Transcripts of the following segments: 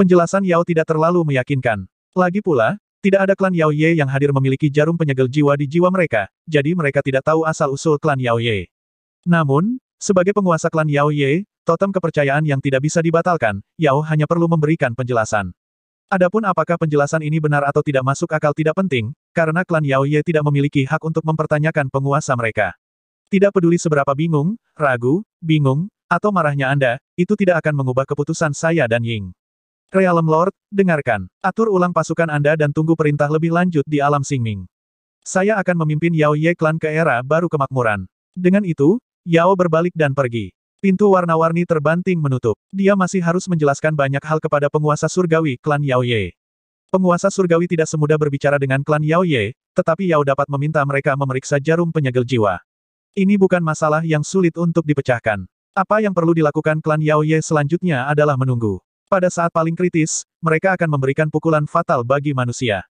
Penjelasan Yao tidak terlalu meyakinkan. Lagi pula, tidak ada klan Yao Ye yang hadir memiliki jarum penyegel jiwa di jiwa mereka, jadi mereka tidak tahu asal-usul klan Yao Ye. Namun, sebagai penguasa klan Yao Ye, totem kepercayaan yang tidak bisa dibatalkan, Yao hanya perlu memberikan penjelasan. Adapun apakah penjelasan ini benar atau tidak masuk akal tidak penting, karena klan Yao Ye tidak memiliki hak untuk mempertanyakan penguasa mereka. Tidak peduli seberapa bingung, ragu, bingung, atau marahnya Anda, itu tidak akan mengubah keputusan saya dan Ying. Realm Lord, dengarkan. Atur ulang pasukan Anda dan tunggu perintah lebih lanjut di alam Singming. Saya akan memimpin Yao Ye Clan ke era baru kemakmuran. Dengan itu, Yao berbalik dan pergi. Pintu warna-warni terbanting menutup. Dia masih harus menjelaskan banyak hal kepada penguasa surgawi klan Yao Ye. Penguasa surgawi tidak semudah berbicara dengan klan Yao Ye, tetapi Yao dapat meminta mereka memeriksa jarum penyegel jiwa. Ini bukan masalah yang sulit untuk dipecahkan. Apa yang perlu dilakukan klan Yao Ye selanjutnya adalah menunggu. Pada saat paling kritis, mereka akan memberikan pukulan fatal bagi manusia.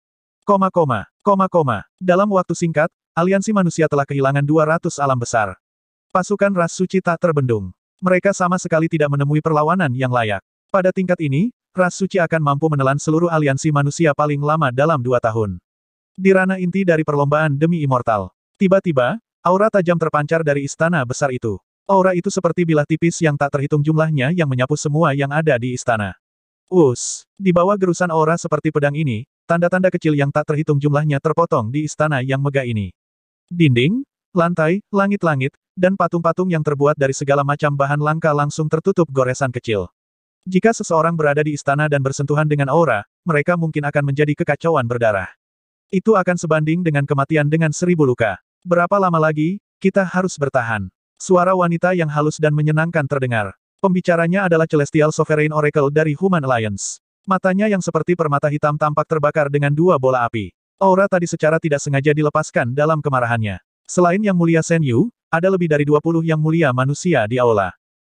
Koma koma, koma koma. Dalam waktu singkat, aliansi manusia telah kehilangan 200 alam besar. Pasukan ras suci tak terbendung. Mereka sama sekali tidak menemui perlawanan yang layak. Pada tingkat ini, ras suci akan mampu menelan seluruh aliansi manusia paling lama dalam dua tahun. Di ranah inti dari perlombaan demi immortal. Tiba-tiba, aura tajam terpancar dari istana besar itu. Aura itu seperti bilah tipis yang tak terhitung jumlahnya yang menyapu semua yang ada di istana. Us, di bawah gerusan aura seperti pedang ini, tanda-tanda kecil yang tak terhitung jumlahnya terpotong di istana yang megah ini. Dinding, lantai, langit-langit, dan patung-patung yang terbuat dari segala macam bahan langka langsung tertutup goresan kecil. Jika seseorang berada di istana dan bersentuhan dengan aura, mereka mungkin akan menjadi kekacauan berdarah. Itu akan sebanding dengan kematian dengan seribu luka. Berapa lama lagi, kita harus bertahan. Suara wanita yang halus dan menyenangkan terdengar. Pembicaranya adalah Celestial Sovereign Oracle dari Human Alliance. Matanya yang seperti permata hitam tampak terbakar dengan dua bola api. Aura tadi secara tidak sengaja dilepaskan dalam kemarahannya. Selain Yang Mulia Shen Yu, ada lebih dari 20 Yang Mulia manusia di aula.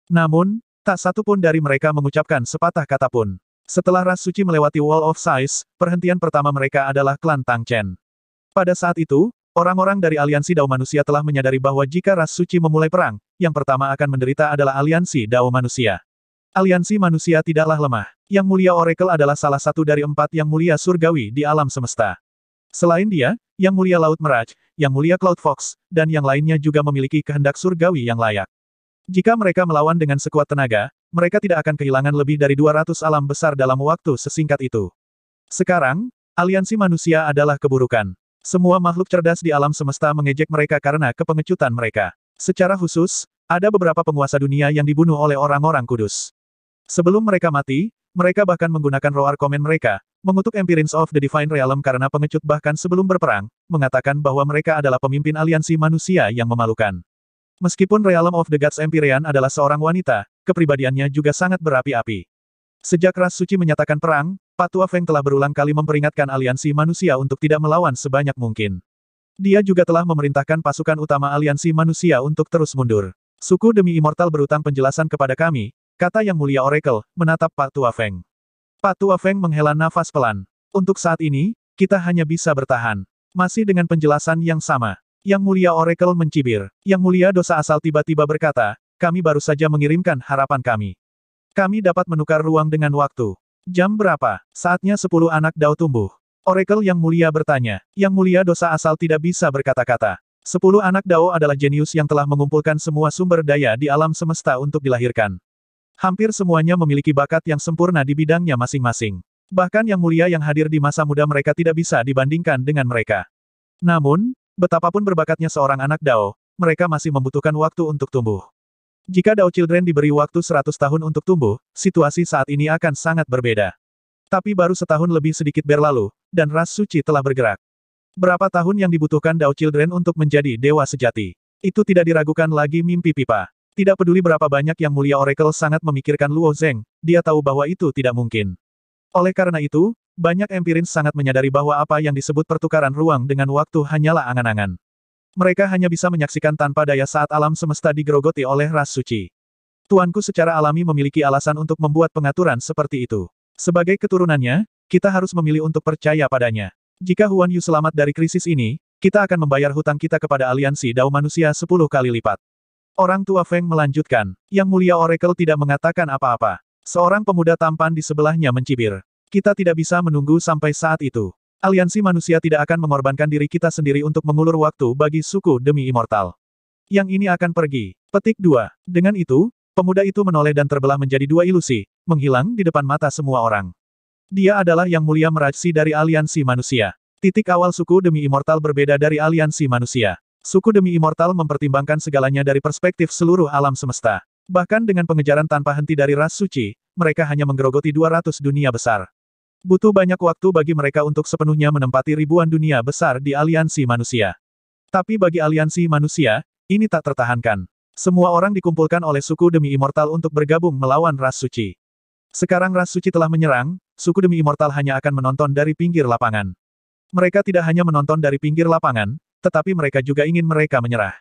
Namun, tak satu pun dari mereka mengucapkan sepatah kata pun. Setelah ras suci melewati Wall of Size, perhentian pertama mereka adalah klan Tang Chen. Pada saat itu, Orang-orang dari aliansi Dao Manusia telah menyadari bahwa jika ras suci memulai perang, yang pertama akan menderita adalah aliansi Dao Manusia. Aliansi manusia tidaklah lemah. Yang mulia Oracle adalah salah satu dari empat yang mulia surgawi di alam semesta. Selain dia, yang mulia Laut Meraj, yang mulia Cloud Fox, dan yang lainnya juga memiliki kehendak surgawi yang layak. Jika mereka melawan dengan sekuat tenaga, mereka tidak akan kehilangan lebih dari 200 alam besar dalam waktu sesingkat itu. Sekarang, aliansi manusia adalah keburukan. Semua makhluk cerdas di alam semesta mengejek mereka karena kepengecutan mereka. Secara khusus, ada beberapa penguasa dunia yang dibunuh oleh orang-orang kudus. Sebelum mereka mati, mereka bahkan menggunakan roar komen mereka, mengutuk Empirins of the Divine Realm karena pengecut bahkan sebelum berperang, mengatakan bahwa mereka adalah pemimpin aliansi manusia yang memalukan. Meskipun Realm of the Gods Empyrean adalah seorang wanita, kepribadiannya juga sangat berapi-api. Sejak Ras Suci menyatakan perang, Patua Feng telah berulang kali memperingatkan aliansi manusia untuk tidak melawan sebanyak mungkin. Dia juga telah memerintahkan pasukan utama aliansi manusia untuk terus mundur. Suku demi immortal berutang penjelasan kepada kami, kata yang mulia Oracle, menatap Patua Feng. Patua Feng menghela nafas pelan. Untuk saat ini, kita hanya bisa bertahan. Masih dengan penjelasan yang sama. Yang mulia Oracle mencibir. Yang mulia dosa asal tiba-tiba berkata, kami baru saja mengirimkan harapan kami. Kami dapat menukar ruang dengan waktu. Jam berapa? Saatnya sepuluh anak dao tumbuh. Oracle yang mulia bertanya. Yang mulia dosa asal tidak bisa berkata-kata. Sepuluh anak dao adalah jenius yang telah mengumpulkan semua sumber daya di alam semesta untuk dilahirkan. Hampir semuanya memiliki bakat yang sempurna di bidangnya masing-masing. Bahkan yang mulia yang hadir di masa muda mereka tidak bisa dibandingkan dengan mereka. Namun, betapapun berbakatnya seorang anak dao, mereka masih membutuhkan waktu untuk tumbuh. Jika Dao Children diberi waktu 100 tahun untuk tumbuh, situasi saat ini akan sangat berbeda. Tapi baru setahun lebih sedikit berlalu, dan ras suci telah bergerak. Berapa tahun yang dibutuhkan Dao Children untuk menjadi dewa sejati? Itu tidak diragukan lagi mimpi pipa. Tidak peduli berapa banyak yang mulia Oracle sangat memikirkan Luo Zeng, dia tahu bahwa itu tidak mungkin. Oleh karena itu, banyak empirin sangat menyadari bahwa apa yang disebut pertukaran ruang dengan waktu hanyalah angan-angan. Mereka hanya bisa menyaksikan tanpa daya saat alam semesta digerogoti oleh ras suci. Tuanku secara alami memiliki alasan untuk membuat pengaturan seperti itu. Sebagai keturunannya, kita harus memilih untuk percaya padanya. Jika Huan Yu selamat dari krisis ini, kita akan membayar hutang kita kepada aliansi dao manusia sepuluh kali lipat. Orang tua Feng melanjutkan, Yang Mulia Oracle tidak mengatakan apa-apa. Seorang pemuda tampan di sebelahnya mencibir. Kita tidak bisa menunggu sampai saat itu. Aliansi manusia tidak akan mengorbankan diri kita sendiri untuk mengulur waktu bagi suku demi immortal. Yang ini akan pergi. Petik 2. Dengan itu, pemuda itu menoleh dan terbelah menjadi dua ilusi, menghilang di depan mata semua orang. Dia adalah yang mulia meraksi dari aliansi manusia. Titik awal suku demi immortal berbeda dari aliansi manusia. Suku demi immortal mempertimbangkan segalanya dari perspektif seluruh alam semesta. Bahkan dengan pengejaran tanpa henti dari ras suci, mereka hanya menggerogoti 200 dunia besar. Butuh banyak waktu bagi mereka untuk sepenuhnya menempati ribuan dunia besar di aliansi manusia. Tapi bagi aliansi manusia, ini tak tertahankan. Semua orang dikumpulkan oleh suku demi immortal untuk bergabung melawan ras suci. Sekarang ras suci telah menyerang, suku demi immortal hanya akan menonton dari pinggir lapangan. Mereka tidak hanya menonton dari pinggir lapangan, tetapi mereka juga ingin mereka menyerah.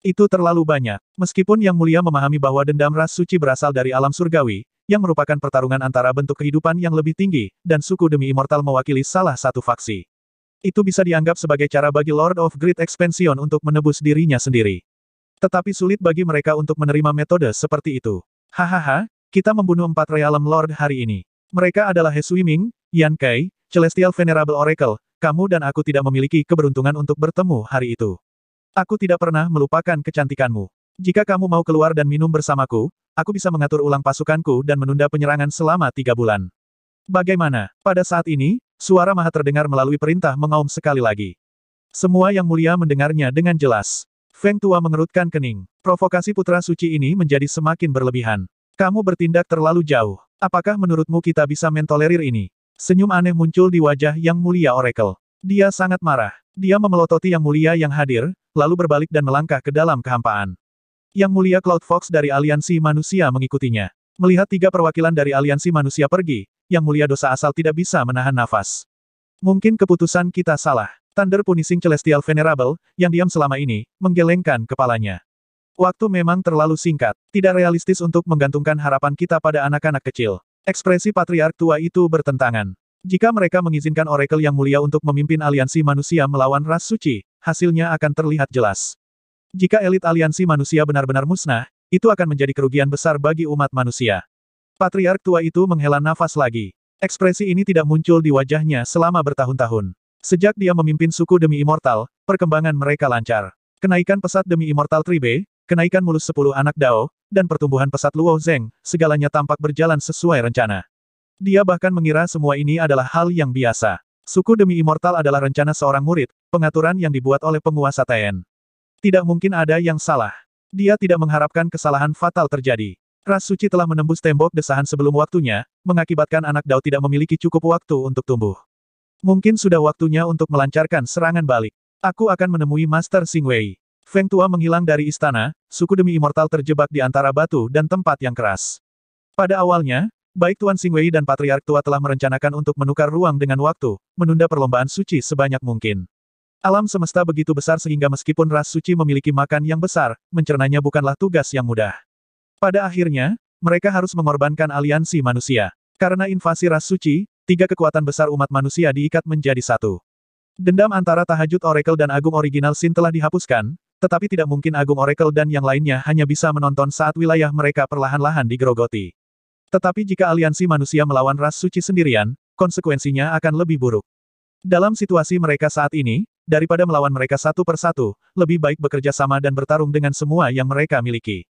Itu terlalu banyak. Meskipun Yang Mulia memahami bahwa dendam ras suci berasal dari alam surgawi, yang merupakan pertarungan antara bentuk kehidupan yang lebih tinggi, dan suku demi immortal mewakili salah satu faksi. Itu bisa dianggap sebagai cara bagi Lord of Great Expansion untuk menebus dirinya sendiri. Tetapi sulit bagi mereka untuk menerima metode seperti itu. Hahaha, kita membunuh empat realem Lord hari ini. Mereka adalah He Ming, Yan Kai, Celestial Venerable Oracle, kamu dan aku tidak memiliki keberuntungan untuk bertemu hari itu. Aku tidak pernah melupakan kecantikanmu. Jika kamu mau keluar dan minum bersamaku, Aku bisa mengatur ulang pasukanku dan menunda penyerangan selama tiga bulan. Bagaimana? Pada saat ini, suara maha terdengar melalui perintah mengaum sekali lagi. Semua yang mulia mendengarnya dengan jelas. Feng Tua mengerutkan kening. Provokasi putra suci ini menjadi semakin berlebihan. Kamu bertindak terlalu jauh. Apakah menurutmu kita bisa mentolerir ini? Senyum aneh muncul di wajah yang mulia Oracle. Dia sangat marah. Dia memelototi yang mulia yang hadir, lalu berbalik dan melangkah ke dalam kehampaan. Yang mulia Cloud Fox dari Aliansi Manusia mengikutinya. Melihat tiga perwakilan dari Aliansi Manusia pergi, yang mulia dosa asal tidak bisa menahan nafas. Mungkin keputusan kita salah. Thunder Punishing Celestial Venerable, yang diam selama ini, menggelengkan kepalanya. Waktu memang terlalu singkat, tidak realistis untuk menggantungkan harapan kita pada anak-anak kecil. Ekspresi patriark tua itu bertentangan. Jika mereka mengizinkan Oracle yang mulia untuk memimpin aliansi manusia melawan ras suci, hasilnya akan terlihat jelas. Jika elit aliansi manusia benar-benar musnah, itu akan menjadi kerugian besar bagi umat manusia. Patriark tua itu menghela nafas lagi. Ekspresi ini tidak muncul di wajahnya selama bertahun-tahun. Sejak dia memimpin suku demi immortal, perkembangan mereka lancar. Kenaikan pesat demi immortal tribe, kenaikan mulus sepuluh anak Dao, dan pertumbuhan pesat Luo Zeng, segalanya tampak berjalan sesuai rencana. Dia bahkan mengira semua ini adalah hal yang biasa. Suku demi immortal adalah rencana seorang murid, pengaturan yang dibuat oleh penguasa Taen. Tidak mungkin ada yang salah. Dia tidak mengharapkan kesalahan fatal terjadi. Ras suci telah menembus tembok desahan sebelum waktunya, mengakibatkan anak Dao tidak memiliki cukup waktu untuk tumbuh. Mungkin sudah waktunya untuk melancarkan serangan balik. Aku akan menemui Master Singwei. Feng Tua menghilang dari istana, suku demi immortal terjebak di antara batu dan tempat yang keras. Pada awalnya, baik Tuan Singwei dan Patriark Tua telah merencanakan untuk menukar ruang dengan waktu, menunda perlombaan suci sebanyak mungkin. Alam semesta begitu besar sehingga meskipun ras suci memiliki makan yang besar, mencernanya bukanlah tugas yang mudah. Pada akhirnya, mereka harus mengorbankan aliansi manusia. Karena invasi ras suci, tiga kekuatan besar umat manusia diikat menjadi satu. Dendam antara Tahajud Oracle dan Agung Original Sin telah dihapuskan, tetapi tidak mungkin Agung Oracle dan yang lainnya hanya bisa menonton saat wilayah mereka perlahan-lahan digerogoti. Tetapi jika aliansi manusia melawan ras suci sendirian, konsekuensinya akan lebih buruk. Dalam situasi mereka saat ini, Daripada melawan mereka satu persatu, lebih baik bekerja sama dan bertarung dengan semua yang mereka miliki.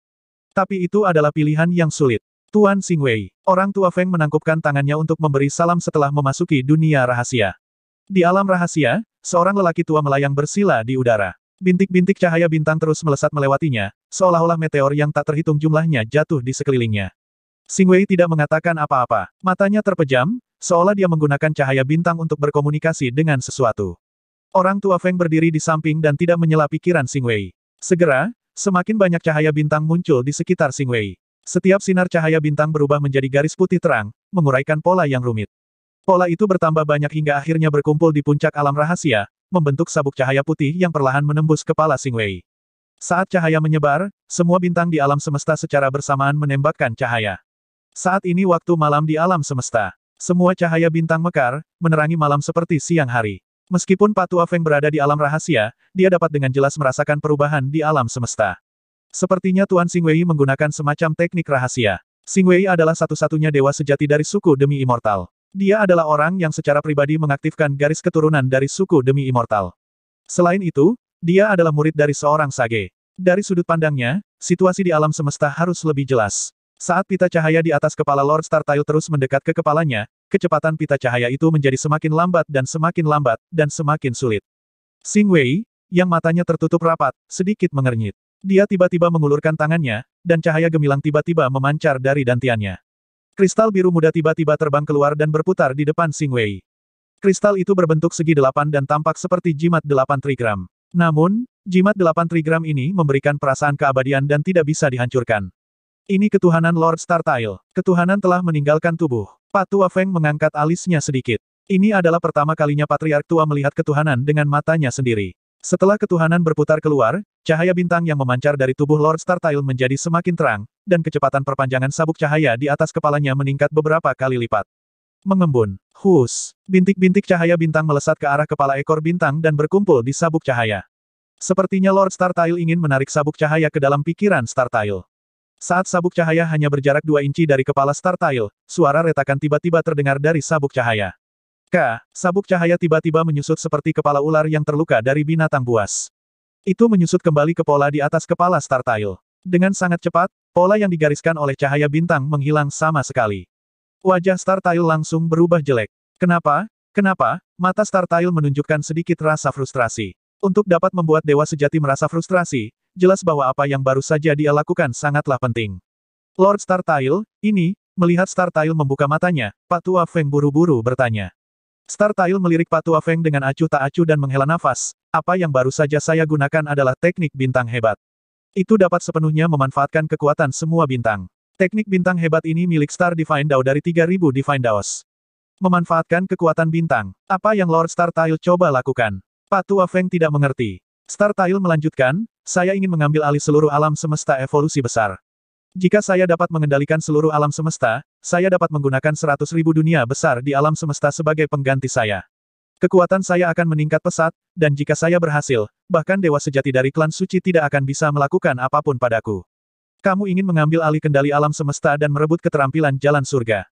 Tapi itu adalah pilihan yang sulit. Tuan Singwei, orang tua Feng menangkupkan tangannya untuk memberi salam setelah memasuki dunia rahasia. Di alam rahasia, seorang lelaki tua melayang bersila di udara. Bintik-bintik cahaya bintang terus melesat melewatinya, seolah-olah meteor yang tak terhitung jumlahnya jatuh di sekelilingnya. Singwei tidak mengatakan apa-apa. Matanya terpejam, seolah dia menggunakan cahaya bintang untuk berkomunikasi dengan sesuatu. Orang tua Feng berdiri di samping dan tidak menyela pikiran Xing Wei. Segera, semakin banyak cahaya bintang muncul di sekitar Xing Wei. Setiap sinar cahaya bintang berubah menjadi garis putih terang, menguraikan pola yang rumit. Pola itu bertambah banyak hingga akhirnya berkumpul di puncak alam rahasia, membentuk sabuk cahaya putih yang perlahan menembus kepala Xing Wei. Saat cahaya menyebar, semua bintang di alam semesta secara bersamaan menembakkan cahaya. Saat ini waktu malam di alam semesta. Semua cahaya bintang mekar, menerangi malam seperti siang hari. Meskipun Tua Feng berada di alam rahasia, dia dapat dengan jelas merasakan perubahan di alam semesta. Sepertinya Tuan Wei menggunakan semacam teknik rahasia. Wei adalah satu-satunya dewa sejati dari suku demi immortal. Dia adalah orang yang secara pribadi mengaktifkan garis keturunan dari suku demi immortal. Selain itu, dia adalah murid dari seorang sage. Dari sudut pandangnya, situasi di alam semesta harus lebih jelas. Saat pita cahaya di atas kepala Lord Startail terus mendekat ke kepalanya, kecepatan pita cahaya itu menjadi semakin lambat dan semakin lambat, dan semakin sulit. Sing Wei, yang matanya tertutup rapat, sedikit mengernyit. Dia tiba-tiba mengulurkan tangannya, dan cahaya gemilang tiba-tiba memancar dari dantiannya. Kristal biru muda tiba-tiba terbang keluar dan berputar di depan Sing Wei. Kristal itu berbentuk segi delapan dan tampak seperti jimat delapan trigram. Namun, jimat delapan trigram ini memberikan perasaan keabadian dan tidak bisa dihancurkan. Ini ketuhanan Lord Startile. Ketuhanan telah meninggalkan tubuh. Patua Feng mengangkat alisnya sedikit. Ini adalah pertama kalinya Patriark Tua melihat ketuhanan dengan matanya sendiri. Setelah ketuhanan berputar keluar, cahaya bintang yang memancar dari tubuh Lord Startile menjadi semakin terang, dan kecepatan perpanjangan sabuk cahaya di atas kepalanya meningkat beberapa kali lipat. Mengembun, hus, bintik-bintik cahaya bintang melesat ke arah kepala ekor bintang dan berkumpul di sabuk cahaya. Sepertinya Lord Startile ingin menarik sabuk cahaya ke dalam pikiran Startile. Saat sabuk cahaya hanya berjarak dua inci dari kepala Star Tile, suara retakan tiba-tiba terdengar dari sabuk cahaya. K. Sabuk cahaya tiba-tiba menyusut seperti kepala ular yang terluka dari binatang buas. Itu menyusut kembali ke pola di atas kepala Star Tile. Dengan sangat cepat, pola yang digariskan oleh cahaya bintang menghilang sama sekali. Wajah Star Tile langsung berubah jelek. Kenapa? Kenapa? Mata Star Tile menunjukkan sedikit rasa frustrasi. Untuk dapat membuat dewa sejati merasa frustrasi, jelas bahwa apa yang baru saja dia lakukan sangatlah penting. Lord Star Tile, ini, melihat Star Tile membuka matanya, Patua Feng buru-buru bertanya. Star Tile melirik Patua Feng dengan acuh tak acuh dan menghela nafas, apa yang baru saja saya gunakan adalah teknik bintang hebat. Itu dapat sepenuhnya memanfaatkan kekuatan semua bintang. Teknik bintang hebat ini milik Star Divine Dao dari 3000 Divine Daos. Memanfaatkan kekuatan bintang, apa yang Lord Star Tile coba lakukan? Patua Feng tidak mengerti. Star Tile melanjutkan, saya ingin mengambil alih seluruh alam semesta evolusi besar. Jika saya dapat mengendalikan seluruh alam semesta, saya dapat menggunakan seratus ribu dunia besar di alam semesta sebagai pengganti saya. Kekuatan saya akan meningkat pesat, dan jika saya berhasil, bahkan dewa sejati dari klan suci tidak akan bisa melakukan apapun padaku. Kamu ingin mengambil alih kendali alam semesta dan merebut keterampilan jalan surga.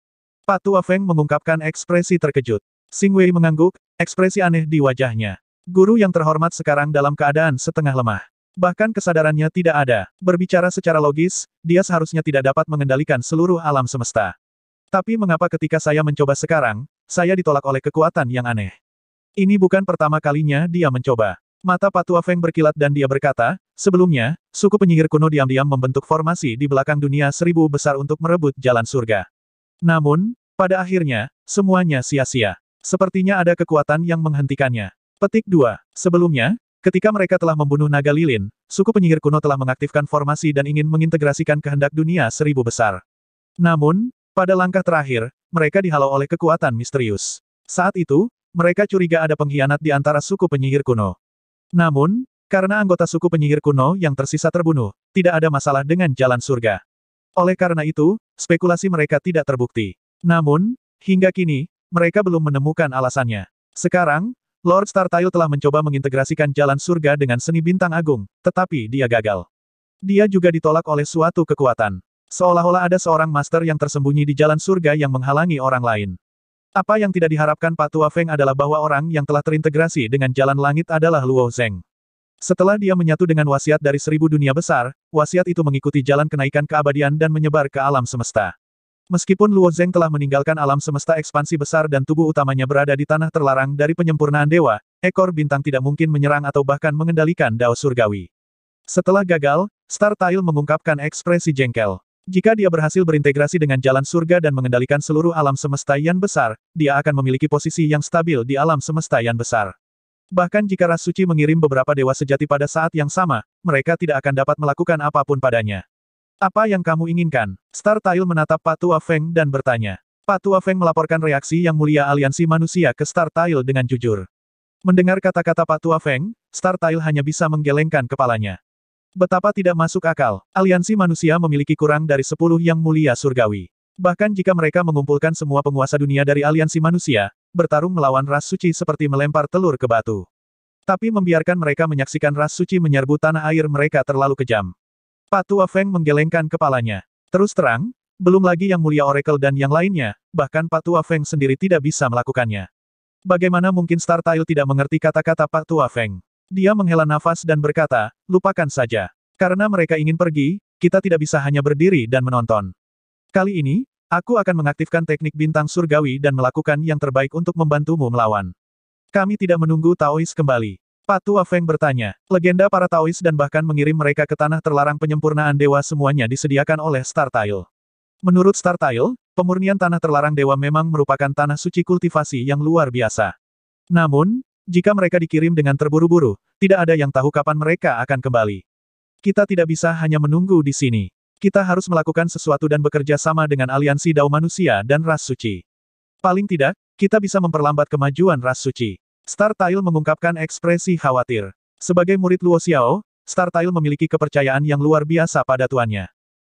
Patua Feng mengungkapkan ekspresi terkejut. Sing Wei mengangguk, ekspresi aneh di wajahnya. Guru yang terhormat sekarang dalam keadaan setengah lemah. Bahkan kesadarannya tidak ada. Berbicara secara logis, dia seharusnya tidak dapat mengendalikan seluruh alam semesta. Tapi mengapa ketika saya mencoba sekarang, saya ditolak oleh kekuatan yang aneh? Ini bukan pertama kalinya dia mencoba. Mata Patua Feng berkilat dan dia berkata, sebelumnya, suku penyihir kuno diam-diam membentuk formasi di belakang dunia seribu besar untuk merebut jalan surga. Namun, pada akhirnya, semuanya sia-sia. Sepertinya ada kekuatan yang menghentikannya. Petik 2. Sebelumnya, ketika mereka telah membunuh naga lilin, suku penyihir kuno telah mengaktifkan formasi dan ingin mengintegrasikan kehendak dunia seribu besar. Namun, pada langkah terakhir, mereka dihalau oleh kekuatan misterius. Saat itu, mereka curiga ada pengkhianat di antara suku penyihir kuno. Namun, karena anggota suku penyihir kuno yang tersisa terbunuh, tidak ada masalah dengan jalan surga. Oleh karena itu, spekulasi mereka tidak terbukti. Namun, hingga kini, mereka belum menemukan alasannya. Sekarang, Lord Star Startayo telah mencoba mengintegrasikan jalan surga dengan seni bintang agung, tetapi dia gagal. Dia juga ditolak oleh suatu kekuatan. Seolah-olah ada seorang master yang tersembunyi di jalan surga yang menghalangi orang lain. Apa yang tidak diharapkan Pak Tua Feng adalah bahwa orang yang telah terintegrasi dengan jalan langit adalah Luo Zeng. Setelah dia menyatu dengan wasiat dari seribu dunia besar, wasiat itu mengikuti jalan kenaikan keabadian dan menyebar ke alam semesta. Meskipun Luo Zeng telah meninggalkan alam semesta ekspansi besar dan tubuh utamanya berada di tanah terlarang dari penyempurnaan dewa, ekor bintang tidak mungkin menyerang atau bahkan mengendalikan Dao Surgawi. Setelah gagal, Star Tail mengungkapkan ekspresi jengkel. Jika dia berhasil berintegrasi dengan jalan surga dan mengendalikan seluruh alam semesta yang besar, dia akan memiliki posisi yang stabil di alam semesta yang besar. Bahkan jika Ras Suci mengirim beberapa dewa sejati pada saat yang sama, mereka tidak akan dapat melakukan apapun padanya. Apa yang kamu inginkan? Star Tail menatap Patua Feng dan bertanya. Patua Feng melaporkan reaksi yang mulia aliansi manusia ke Star Tail dengan jujur. Mendengar kata-kata Patua Feng, Star Tail hanya bisa menggelengkan kepalanya. Betapa tidak masuk akal, aliansi manusia memiliki kurang dari sepuluh yang mulia surgawi. Bahkan jika mereka mengumpulkan semua penguasa dunia dari aliansi manusia, bertarung melawan ras suci seperti melempar telur ke batu. Tapi membiarkan mereka menyaksikan ras suci menyerbu tanah air mereka terlalu kejam. Pak Tua Feng menggelengkan kepalanya. Terus terang, belum lagi yang mulia Oracle dan yang lainnya, bahkan Pak Tua Feng sendiri tidak bisa melakukannya. Bagaimana mungkin Star Tile tidak mengerti kata-kata Pak Tua Feng? Dia menghela nafas dan berkata, lupakan saja. Karena mereka ingin pergi, kita tidak bisa hanya berdiri dan menonton. Kali ini, aku akan mengaktifkan teknik bintang surgawi dan melakukan yang terbaik untuk membantumu melawan. Kami tidak menunggu Taois kembali. Patu Feng bertanya, legenda para Taois dan bahkan mengirim mereka ke tanah terlarang penyempurnaan dewa semuanya disediakan oleh Star Tile. Menurut Star Tile, pemurnian tanah terlarang dewa memang merupakan tanah suci kultivasi yang luar biasa. Namun, jika mereka dikirim dengan terburu-buru, tidak ada yang tahu kapan mereka akan kembali. Kita tidak bisa hanya menunggu di sini. Kita harus melakukan sesuatu dan bekerja sama dengan aliansi Dao Manusia dan Ras Suci. Paling tidak, kita bisa memperlambat kemajuan Ras Suci. Star Tile mengungkapkan ekspresi khawatir. Sebagai murid Luo Xiao, Star Tile memiliki kepercayaan yang luar biasa pada tuannya.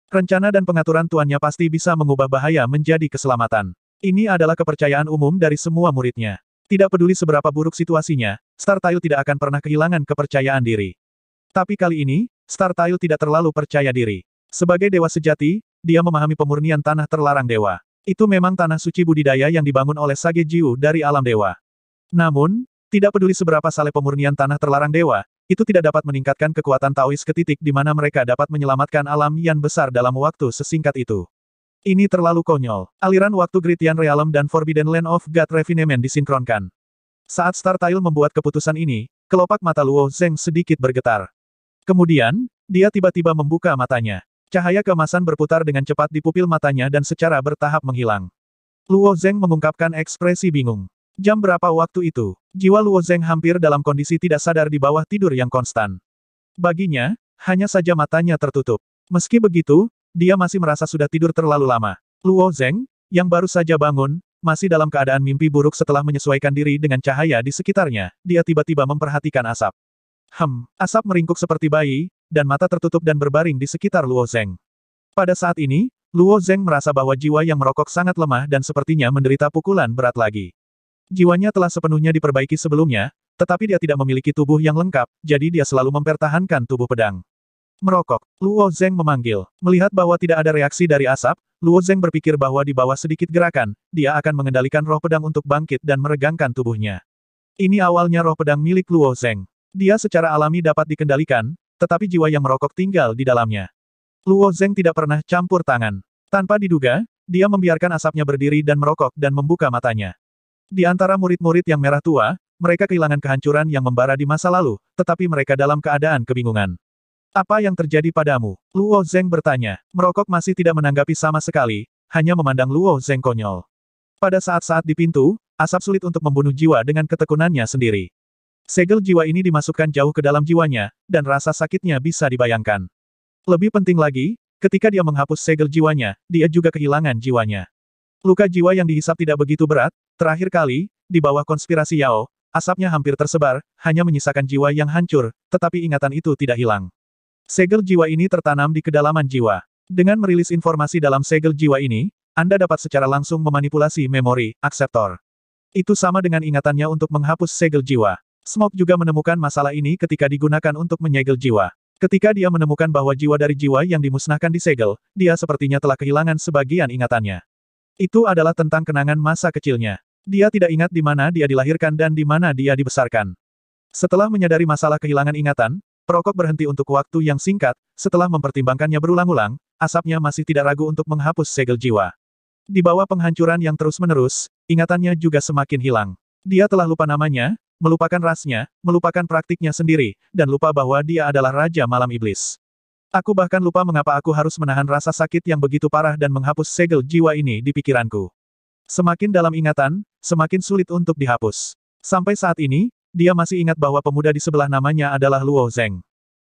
Rencana dan pengaturan tuannya pasti bisa mengubah bahaya menjadi keselamatan. Ini adalah kepercayaan umum dari semua muridnya. Tidak peduli seberapa buruk situasinya, Star Tile tidak akan pernah kehilangan kepercayaan diri. Tapi kali ini, Star Tile tidak terlalu percaya diri. Sebagai dewa sejati, dia memahami pemurnian tanah terlarang dewa. Itu memang tanah suci budidaya yang dibangun oleh Sage Jiu dari alam dewa. Namun, tidak peduli seberapa sale pemurnian tanah terlarang dewa, itu tidak dapat meningkatkan kekuatan Taois ke titik di mana mereka dapat menyelamatkan alam yang besar dalam waktu sesingkat itu. Ini terlalu konyol. Aliran waktu Gritian Realm dan Forbidden Land of God Refinement disinkronkan. Saat Star Tile membuat keputusan ini, kelopak mata Luo Zeng sedikit bergetar. Kemudian, dia tiba-tiba membuka matanya. Cahaya kemasan berputar dengan cepat di pupil matanya dan secara bertahap menghilang. Luo Zeng mengungkapkan ekspresi bingung. Jam berapa waktu itu, jiwa Luo Zeng hampir dalam kondisi tidak sadar di bawah tidur yang konstan. Baginya, hanya saja matanya tertutup. Meski begitu, dia masih merasa sudah tidur terlalu lama. Luo Zeng, yang baru saja bangun, masih dalam keadaan mimpi buruk setelah menyesuaikan diri dengan cahaya di sekitarnya, dia tiba-tiba memperhatikan asap. Hem, asap meringkuk seperti bayi, dan mata tertutup dan berbaring di sekitar Luo Zeng. Pada saat ini, Luo Zeng merasa bahwa jiwa yang merokok sangat lemah dan sepertinya menderita pukulan berat lagi. Jiwanya telah sepenuhnya diperbaiki sebelumnya, tetapi dia tidak memiliki tubuh yang lengkap, jadi dia selalu mempertahankan tubuh pedang. Merokok, Luo Zeng memanggil. Melihat bahwa tidak ada reaksi dari asap, Luo Zeng berpikir bahwa di bawah sedikit gerakan, dia akan mengendalikan roh pedang untuk bangkit dan meregangkan tubuhnya. Ini awalnya roh pedang milik Luo Zeng. Dia secara alami dapat dikendalikan, tetapi jiwa yang merokok tinggal di dalamnya. Luo Zeng tidak pernah campur tangan. Tanpa diduga, dia membiarkan asapnya berdiri dan merokok dan membuka matanya. Di antara murid-murid yang merah tua, mereka kehilangan kehancuran yang membara di masa lalu, tetapi mereka dalam keadaan kebingungan. Apa yang terjadi padamu? Luo Zeng bertanya. Merokok masih tidak menanggapi sama sekali, hanya memandang Luo Zeng konyol. Pada saat-saat di pintu, asap sulit untuk membunuh jiwa dengan ketekunannya sendiri. Segel jiwa ini dimasukkan jauh ke dalam jiwanya, dan rasa sakitnya bisa dibayangkan. Lebih penting lagi, ketika dia menghapus segel jiwanya, dia juga kehilangan jiwanya. Luka jiwa yang dihisap tidak begitu berat, terakhir kali, di bawah konspirasi Yao, asapnya hampir tersebar, hanya menyisakan jiwa yang hancur, tetapi ingatan itu tidak hilang. Segel jiwa ini tertanam di kedalaman jiwa. Dengan merilis informasi dalam segel jiwa ini, Anda dapat secara langsung memanipulasi memori, akseptor. Itu sama dengan ingatannya untuk menghapus segel jiwa. Smoke juga menemukan masalah ini ketika digunakan untuk menyegel jiwa. Ketika dia menemukan bahwa jiwa dari jiwa yang dimusnahkan disegel, dia sepertinya telah kehilangan sebagian ingatannya. Itu adalah tentang kenangan masa kecilnya. Dia tidak ingat di mana dia dilahirkan dan di mana dia dibesarkan. Setelah menyadari masalah kehilangan ingatan, perokok berhenti untuk waktu yang singkat, setelah mempertimbangkannya berulang-ulang, asapnya masih tidak ragu untuk menghapus segel jiwa. Di bawah penghancuran yang terus-menerus, ingatannya juga semakin hilang. Dia telah lupa namanya, melupakan rasnya, melupakan praktiknya sendiri, dan lupa bahwa dia adalah Raja Malam Iblis. Aku bahkan lupa mengapa aku harus menahan rasa sakit yang begitu parah dan menghapus segel jiwa ini di pikiranku. Semakin dalam ingatan, semakin sulit untuk dihapus. Sampai saat ini, dia masih ingat bahwa pemuda di sebelah namanya adalah Luo Zeng.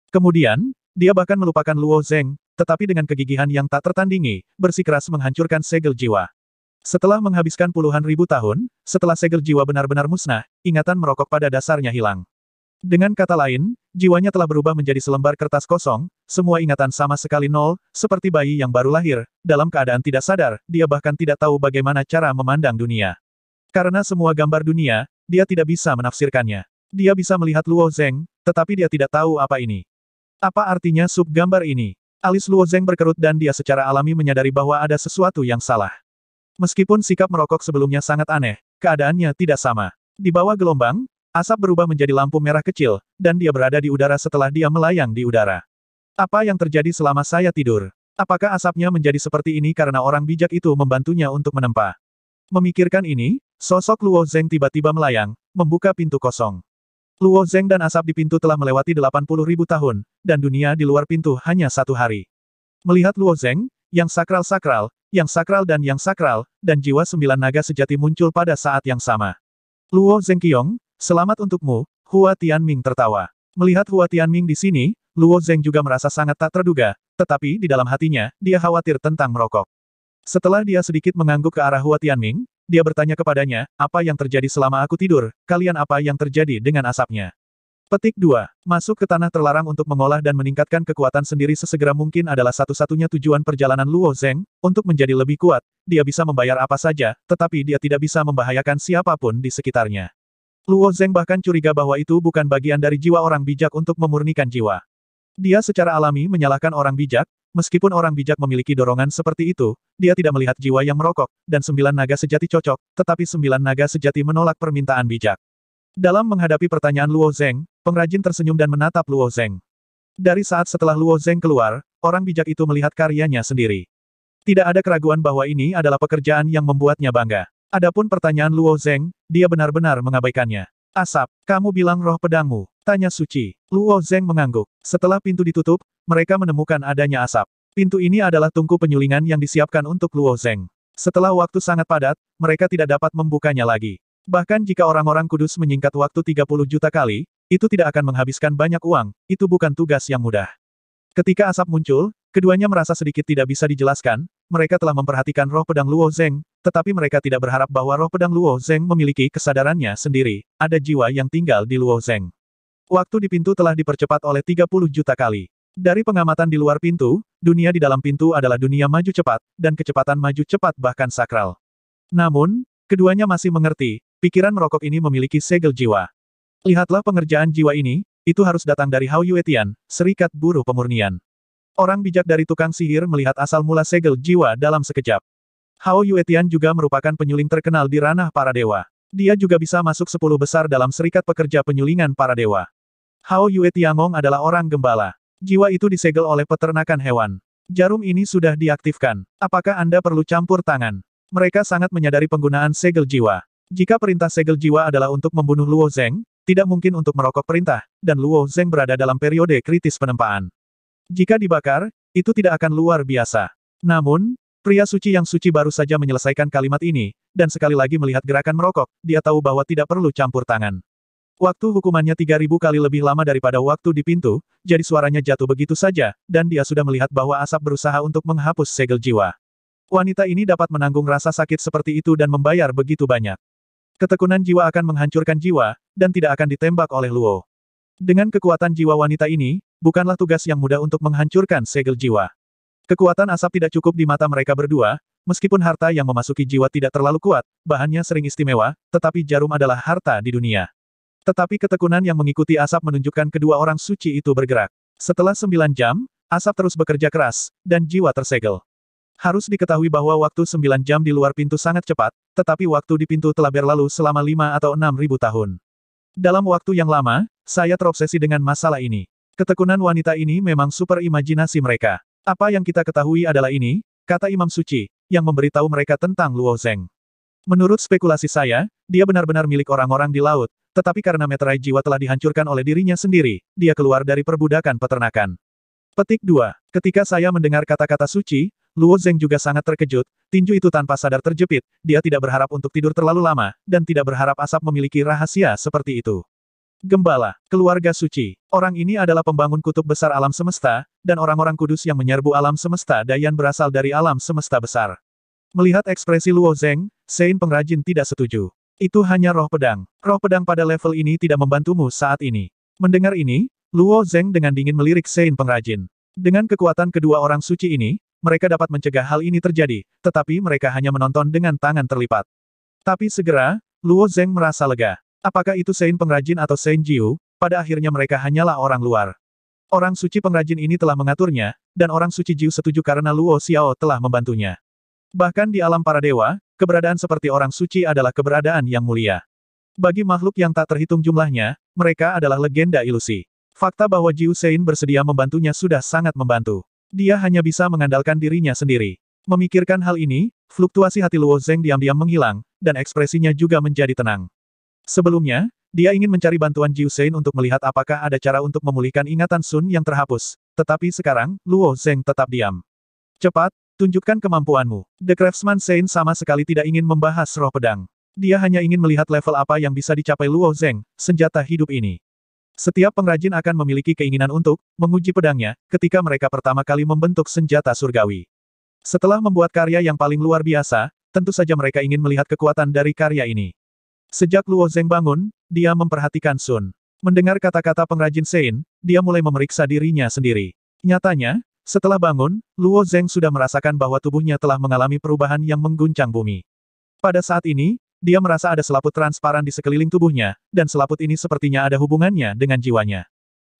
Kemudian, dia bahkan melupakan Luo Zeng, tetapi dengan kegigihan yang tak tertandingi, bersikeras menghancurkan segel jiwa. Setelah menghabiskan puluhan ribu tahun, setelah segel jiwa benar-benar musnah, ingatan merokok pada dasarnya hilang. Dengan kata lain, jiwanya telah berubah menjadi selembar kertas kosong, semua ingatan sama sekali nol, seperti bayi yang baru lahir, dalam keadaan tidak sadar, dia bahkan tidak tahu bagaimana cara memandang dunia. Karena semua gambar dunia, dia tidak bisa menafsirkannya. Dia bisa melihat Luo Zeng, tetapi dia tidak tahu apa ini. Apa artinya sub gambar ini? Alis Luo Zeng berkerut dan dia secara alami menyadari bahwa ada sesuatu yang salah. Meskipun sikap merokok sebelumnya sangat aneh, keadaannya tidak sama. Di bawah gelombang, Asap berubah menjadi lampu merah kecil, dan dia berada di udara setelah dia melayang di udara. Apa yang terjadi selama saya tidur? Apakah asapnya menjadi seperti ini karena orang bijak itu membantunya untuk menempa? Memikirkan ini, sosok Luo Zeng tiba-tiba melayang, membuka pintu kosong. Luo Zeng dan asap di pintu telah melewati 80 ribu tahun, dan dunia di luar pintu hanya satu hari. Melihat Luo Zeng, yang sakral-sakral, yang sakral dan yang sakral, dan jiwa sembilan naga sejati muncul pada saat yang sama. Luo Qiong. Selamat untukmu, Hua Tianming tertawa. Melihat Hua Tianming di sini, Luo Zeng juga merasa sangat tak terduga, tetapi di dalam hatinya, dia khawatir tentang merokok. Setelah dia sedikit mengangguk ke arah Hua Tianming, dia bertanya kepadanya, apa yang terjadi selama aku tidur, kalian apa yang terjadi dengan asapnya? Petik 2. Masuk ke tanah terlarang untuk mengolah dan meningkatkan kekuatan sendiri sesegera mungkin adalah satu-satunya tujuan perjalanan Luo Zeng, untuk menjadi lebih kuat, dia bisa membayar apa saja, tetapi dia tidak bisa membahayakan siapapun di sekitarnya. Luo Zeng bahkan curiga bahwa itu bukan bagian dari jiwa orang bijak untuk memurnikan jiwa. Dia secara alami menyalahkan orang bijak, meskipun orang bijak memiliki dorongan seperti itu, dia tidak melihat jiwa yang merokok, dan sembilan naga sejati cocok, tetapi sembilan naga sejati menolak permintaan bijak. Dalam menghadapi pertanyaan Luo Zeng, pengrajin tersenyum dan menatap Luo Zeng. Dari saat setelah Luo Zeng keluar, orang bijak itu melihat karyanya sendiri. Tidak ada keraguan bahwa ini adalah pekerjaan yang membuatnya bangga. Adapun pertanyaan Luo Zeng, dia benar-benar mengabaikannya. Asap, kamu bilang roh pedangmu, tanya Suci. Luo Zeng mengangguk. Setelah pintu ditutup, mereka menemukan adanya asap. Pintu ini adalah tungku penyulingan yang disiapkan untuk Luo Zeng. Setelah waktu sangat padat, mereka tidak dapat membukanya lagi. Bahkan jika orang-orang kudus menyingkat waktu 30 juta kali, itu tidak akan menghabiskan banyak uang, itu bukan tugas yang mudah. Ketika asap muncul, keduanya merasa sedikit tidak bisa dijelaskan, mereka telah memperhatikan roh pedang Luo Zeng, tetapi mereka tidak berharap bahwa roh pedang Luo Zeng memiliki kesadarannya sendiri, ada jiwa yang tinggal di Luo Zeng. Waktu di pintu telah dipercepat oleh 30 juta kali. Dari pengamatan di luar pintu, dunia di dalam pintu adalah dunia maju cepat, dan kecepatan maju cepat bahkan sakral. Namun, keduanya masih mengerti, pikiran merokok ini memiliki segel jiwa. Lihatlah pengerjaan jiwa ini, itu harus datang dari Hao Yuetian, serikat buruh pemurnian. Orang bijak dari tukang sihir melihat asal mula segel jiwa dalam sekejap. Hao Yuetian juga merupakan penyuling terkenal di ranah para dewa. Dia juga bisa masuk sepuluh besar dalam serikat pekerja penyulingan para dewa. Hao Yue Tiangong adalah orang gembala. Jiwa itu disegel oleh peternakan hewan. Jarum ini sudah diaktifkan. Apakah Anda perlu campur tangan? Mereka sangat menyadari penggunaan segel jiwa. Jika perintah segel jiwa adalah untuk membunuh Luo Zeng, tidak mungkin untuk merokok perintah, dan Luo Zeng berada dalam periode kritis penempaan. Jika dibakar, itu tidak akan luar biasa. Namun, Pria suci yang suci baru saja menyelesaikan kalimat ini, dan sekali lagi melihat gerakan merokok, dia tahu bahwa tidak perlu campur tangan. Waktu hukumannya 3000 kali lebih lama daripada waktu di pintu, jadi suaranya jatuh begitu saja, dan dia sudah melihat bahwa asap berusaha untuk menghapus segel jiwa. Wanita ini dapat menanggung rasa sakit seperti itu dan membayar begitu banyak. Ketekunan jiwa akan menghancurkan jiwa, dan tidak akan ditembak oleh Luo. Dengan kekuatan jiwa wanita ini, bukanlah tugas yang mudah untuk menghancurkan segel jiwa. Kekuatan asap tidak cukup di mata mereka berdua, meskipun harta yang memasuki jiwa tidak terlalu kuat, bahannya sering istimewa, tetapi jarum adalah harta di dunia. Tetapi ketekunan yang mengikuti asap menunjukkan kedua orang suci itu bergerak. Setelah sembilan jam, asap terus bekerja keras, dan jiwa tersegel. Harus diketahui bahwa waktu sembilan jam di luar pintu sangat cepat, tetapi waktu di pintu telah berlalu selama lima atau enam ribu tahun. Dalam waktu yang lama, saya terobsesi dengan masalah ini. Ketekunan wanita ini memang super imajinasi mereka. Apa yang kita ketahui adalah ini, kata Imam Suci, yang memberitahu mereka tentang Luo Zeng. Menurut spekulasi saya, dia benar-benar milik orang-orang di laut, tetapi karena meterai jiwa telah dihancurkan oleh dirinya sendiri, dia keluar dari perbudakan peternakan. Petik 2. Ketika saya mendengar kata-kata suci, Luo Zeng juga sangat terkejut, tinju itu tanpa sadar terjepit, dia tidak berharap untuk tidur terlalu lama, dan tidak berharap asap memiliki rahasia seperti itu. Gembala, keluarga suci, orang ini adalah pembangun kutub besar alam semesta, dan orang-orang kudus yang menyerbu alam semesta Dayan berasal dari alam semesta besar. Melihat ekspresi Luo Zeng, Sein pengrajin tidak setuju. Itu hanya roh pedang. Roh pedang pada level ini tidak membantumu saat ini. Mendengar ini, Luo Zeng dengan dingin melirik Sein pengrajin. Dengan kekuatan kedua orang suci ini, mereka dapat mencegah hal ini terjadi, tetapi mereka hanya menonton dengan tangan terlipat. Tapi segera, Luo Zeng merasa lega. Apakah itu Sein pengrajin atau Sein Jiu, pada akhirnya mereka hanyalah orang luar. Orang suci pengrajin ini telah mengaturnya, dan orang suci Jiu setuju karena Luo Xiao telah membantunya. Bahkan di alam para dewa, keberadaan seperti orang suci adalah keberadaan yang mulia. Bagi makhluk yang tak terhitung jumlahnya, mereka adalah legenda ilusi. Fakta bahwa Jiu Sein bersedia membantunya sudah sangat membantu. Dia hanya bisa mengandalkan dirinya sendiri. Memikirkan hal ini, fluktuasi hati Luo Zeng diam-diam menghilang, dan ekspresinya juga menjadi tenang. Sebelumnya, dia ingin mencari bantuan Jiu Sein untuk melihat apakah ada cara untuk memulihkan ingatan Sun yang terhapus. Tetapi sekarang, Luo Zeng tetap diam. Cepat, tunjukkan kemampuanmu. The Craftsman Sein sama sekali tidak ingin membahas roh pedang. Dia hanya ingin melihat level apa yang bisa dicapai Luo Zeng, senjata hidup ini. Setiap pengrajin akan memiliki keinginan untuk menguji pedangnya ketika mereka pertama kali membentuk senjata surgawi. Setelah membuat karya yang paling luar biasa, tentu saja mereka ingin melihat kekuatan dari karya ini. Sejak Luo Zeng bangun, dia memperhatikan Sun. Mendengar kata-kata pengrajin Sein, dia mulai memeriksa dirinya sendiri. Nyatanya, setelah bangun, Luo Zeng sudah merasakan bahwa tubuhnya telah mengalami perubahan yang mengguncang bumi. Pada saat ini, dia merasa ada selaput transparan di sekeliling tubuhnya, dan selaput ini sepertinya ada hubungannya dengan jiwanya.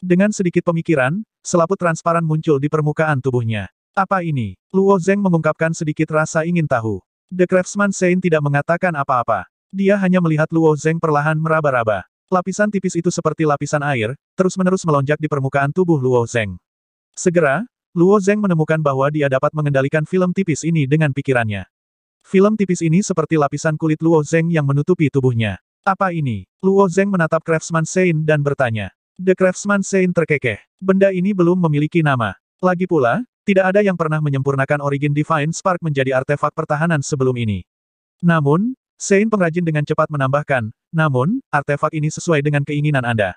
Dengan sedikit pemikiran, selaput transparan muncul di permukaan tubuhnya. Apa ini? Luo Zeng mengungkapkan sedikit rasa ingin tahu. The Craftsman Sein tidak mengatakan apa-apa. Dia hanya melihat Luo Zeng perlahan meraba-raba. Lapisan tipis itu seperti lapisan air, terus-menerus melonjak di permukaan tubuh Luo Zeng. Segera, Luo Zeng menemukan bahwa dia dapat mengendalikan film tipis ini dengan pikirannya. Film tipis ini seperti lapisan kulit Luo Zeng yang menutupi tubuhnya. Apa ini? Luo Zeng menatap Craftsman Sein dan bertanya. The Craftsman Sein terkekeh. Benda ini belum memiliki nama. Lagi pula, tidak ada yang pernah menyempurnakan origin Divine Spark menjadi artefak pertahanan sebelum ini. Namun, Sein pengrajin dengan cepat menambahkan, namun, artefak ini sesuai dengan keinginan Anda.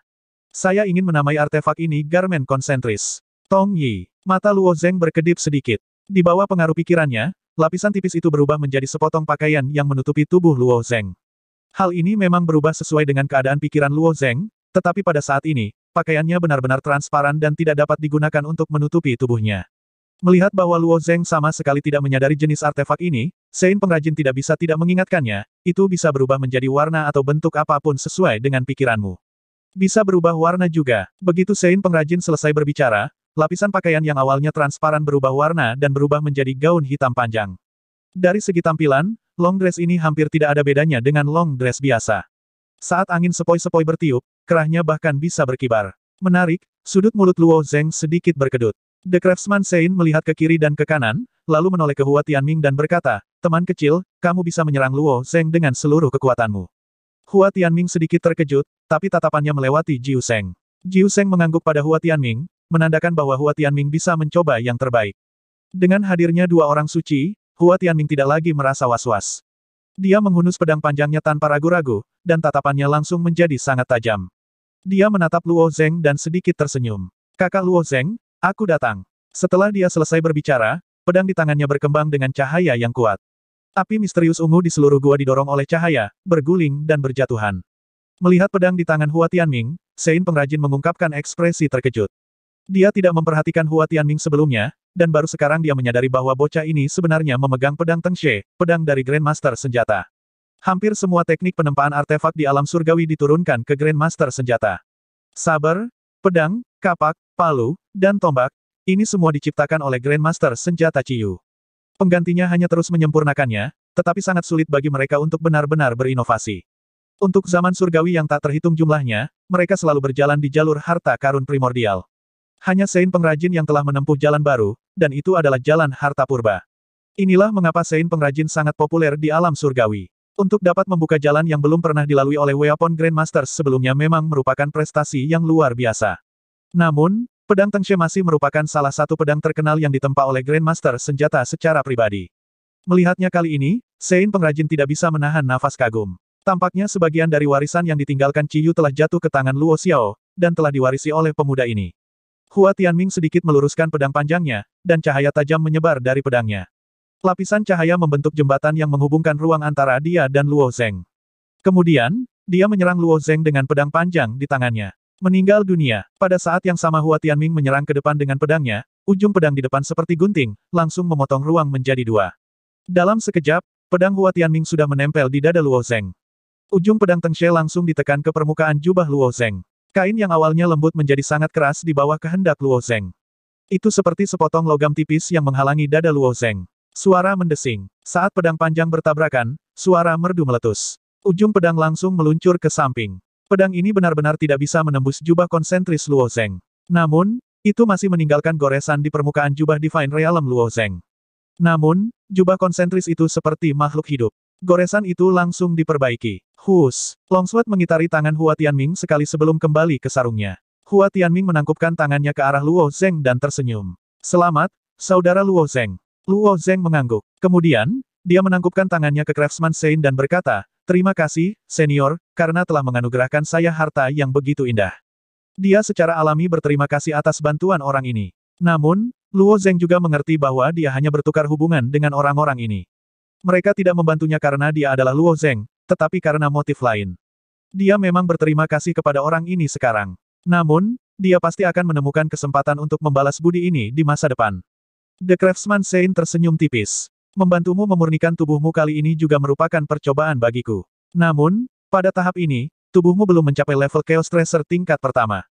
Saya ingin menamai artefak ini Garmen Konsentris. Tong Yi. Mata Luo Zeng berkedip sedikit. Di bawah pengaruh pikirannya, lapisan tipis itu berubah menjadi sepotong pakaian yang menutupi tubuh Luo Zeng. Hal ini memang berubah sesuai dengan keadaan pikiran Luo Zeng, tetapi pada saat ini, pakaiannya benar-benar transparan dan tidak dapat digunakan untuk menutupi tubuhnya. Melihat bahwa Luo Zeng sama sekali tidak menyadari jenis artefak ini, Sein pengrajin tidak bisa tidak mengingatkannya, itu bisa berubah menjadi warna atau bentuk apapun sesuai dengan pikiranmu. Bisa berubah warna juga. Begitu Sein pengrajin selesai berbicara, lapisan pakaian yang awalnya transparan berubah warna dan berubah menjadi gaun hitam panjang. Dari segi tampilan, long dress ini hampir tidak ada bedanya dengan long dress biasa. Saat angin sepoi-sepoi bertiup, kerahnya bahkan bisa berkibar. Menarik, sudut mulut Luo Zeng sedikit berkedut. The Craftsman Sein melihat ke kiri dan ke kanan, lalu menoleh ke Hua Tianming dan berkata, Teman kecil, kamu bisa menyerang Luo Zeng dengan seluruh kekuatanmu. Hua Tianming sedikit terkejut, tapi tatapannya melewati Jiu Seng. Jiu Seng mengangguk pada Hua Tianming, menandakan bahwa Hua Tianming bisa mencoba yang terbaik. Dengan hadirnya dua orang suci, Hua Tianming tidak lagi merasa was-was. Dia menghunus pedang panjangnya tanpa ragu-ragu, dan tatapannya langsung menjadi sangat tajam. Dia menatap Luo Zeng dan sedikit tersenyum. Kakak Luo Zeng, Aku datang. Setelah dia selesai berbicara, pedang di tangannya berkembang dengan cahaya yang kuat. Api misterius ungu di seluruh gua didorong oleh cahaya, berguling dan berjatuhan. Melihat pedang di tangan Hua Tianming, Sein pengrajin mengungkapkan ekspresi terkejut. Dia tidak memperhatikan Hua Tianming sebelumnya, dan baru sekarang dia menyadari bahwa bocah ini sebenarnya memegang pedang Teng She, pedang dari Grandmaster Senjata. Hampir semua teknik penempaan artefak di alam surgawi diturunkan ke Grandmaster Senjata. Sabar, pedang, kapak, palu, dan tombak, ini semua diciptakan oleh Grandmaster senjata Ciyu. Penggantinya hanya terus menyempurnakannya, tetapi sangat sulit bagi mereka untuk benar-benar berinovasi. Untuk zaman surgawi yang tak terhitung jumlahnya, mereka selalu berjalan di jalur harta karun primordial. Hanya Sein pengrajin yang telah menempuh jalan baru, dan itu adalah jalan harta purba. Inilah mengapa Sein pengrajin sangat populer di alam surgawi. Untuk dapat membuka jalan yang belum pernah dilalui oleh Weapon Grandmasters sebelumnya memang merupakan prestasi yang luar biasa. Namun, pedang Tengshe masih merupakan salah satu pedang terkenal yang ditempa oleh Grandmaster senjata secara pribadi. Melihatnya kali ini, Sein pengrajin tidak bisa menahan nafas kagum. Tampaknya sebagian dari warisan yang ditinggalkan Ciyu telah jatuh ke tangan Luo Xiao, dan telah diwarisi oleh pemuda ini. Hua Tianming sedikit meluruskan pedang panjangnya, dan cahaya tajam menyebar dari pedangnya. Lapisan cahaya membentuk jembatan yang menghubungkan ruang antara dia dan Luo Zeng. Kemudian, dia menyerang Luo Zeng dengan pedang panjang di tangannya. Meninggal dunia. Pada saat yang sama Hua Tianming menyerang ke depan dengan pedangnya, ujung pedang di depan seperti gunting, langsung memotong ruang menjadi dua. Dalam sekejap, pedang Hua Tianming sudah menempel di dada Luo Zeng. Ujung pedang Teng She langsung ditekan ke permukaan jubah Luo Zeng. Kain yang awalnya lembut menjadi sangat keras di bawah kehendak Luo Zeng. Itu seperti sepotong logam tipis yang menghalangi dada Luo Zeng. Suara mendesing. Saat pedang panjang bertabrakan, suara merdu meletus. Ujung pedang langsung meluncur ke samping. Pedang ini benar-benar tidak bisa menembus jubah konsentris Luo Zeng. Namun, itu masih meninggalkan goresan di permukaan jubah Divine Realm Luo Zeng. Namun, jubah konsentris itu seperti makhluk hidup. Goresan itu langsung diperbaiki. Hus, Longsword mengitari tangan Hua Tianming sekali sebelum kembali ke sarungnya. Hua Tianming menangkupkan tangannya ke arah Luo Zeng dan tersenyum. Selamat, saudara Luo Zeng. Luo Zeng mengangguk. Kemudian, dia menangkupkan tangannya ke Craftsman Sein dan berkata, Terima kasih, senior, karena telah menganugerahkan saya harta yang begitu indah. Dia secara alami berterima kasih atas bantuan orang ini. Namun, Luo Zeng juga mengerti bahwa dia hanya bertukar hubungan dengan orang-orang ini. Mereka tidak membantunya karena dia adalah Luo Zeng, tetapi karena motif lain. Dia memang berterima kasih kepada orang ini sekarang. Namun, dia pasti akan menemukan kesempatan untuk membalas budi ini di masa depan. The Craftsman Saint tersenyum tipis. Membantumu memurnikan tubuhmu kali ini juga merupakan percobaan bagiku. Namun, pada tahap ini, tubuhmu belum mencapai level Chaos Tracer tingkat pertama.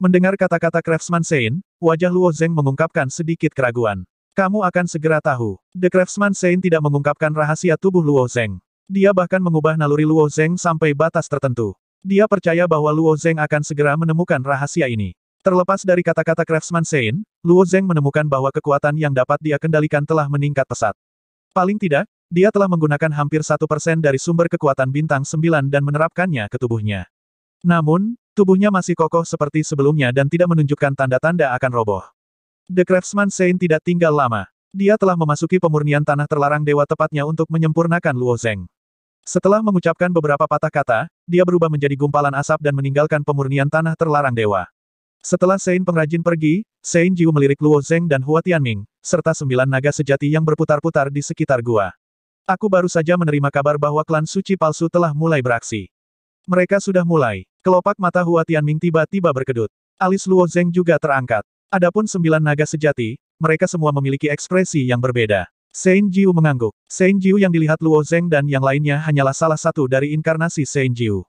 Mendengar kata-kata Craftsman Sein, wajah Luo Zeng mengungkapkan sedikit keraguan. Kamu akan segera tahu. The Craftsman Sein tidak mengungkapkan rahasia tubuh Luo Zeng. Dia bahkan mengubah naluri Luo Zeng sampai batas tertentu. Dia percaya bahwa Luo Zeng akan segera menemukan rahasia ini. Terlepas dari kata-kata Craftsman Sein, Luo Zeng menemukan bahwa kekuatan yang dapat dia kendalikan telah meningkat pesat. Paling tidak, dia telah menggunakan hampir satu persen dari sumber kekuatan bintang sembilan dan menerapkannya ke tubuhnya. Namun, tubuhnya masih kokoh seperti sebelumnya dan tidak menunjukkan tanda-tanda akan roboh. The Craftsman Saint tidak tinggal lama. Dia telah memasuki pemurnian tanah terlarang dewa tepatnya untuk menyempurnakan Luo Zeng. Setelah mengucapkan beberapa patah kata, dia berubah menjadi gumpalan asap dan meninggalkan pemurnian tanah terlarang dewa. Setelah Sein pengrajin pergi, Sein Jiu melirik Luo Zeng dan Hua Tianming, serta sembilan naga sejati yang berputar-putar di sekitar gua. Aku baru saja menerima kabar bahwa klan suci palsu telah mulai beraksi. Mereka sudah mulai. Kelopak mata Hua Tianming tiba-tiba berkedut. Alis Luo Zeng juga terangkat. Adapun sembilan naga sejati, mereka semua memiliki ekspresi yang berbeda. Sein Jiu mengangguk. Sein Jiu yang dilihat Luo Zeng dan yang lainnya hanyalah salah satu dari inkarnasi Sein Jiu.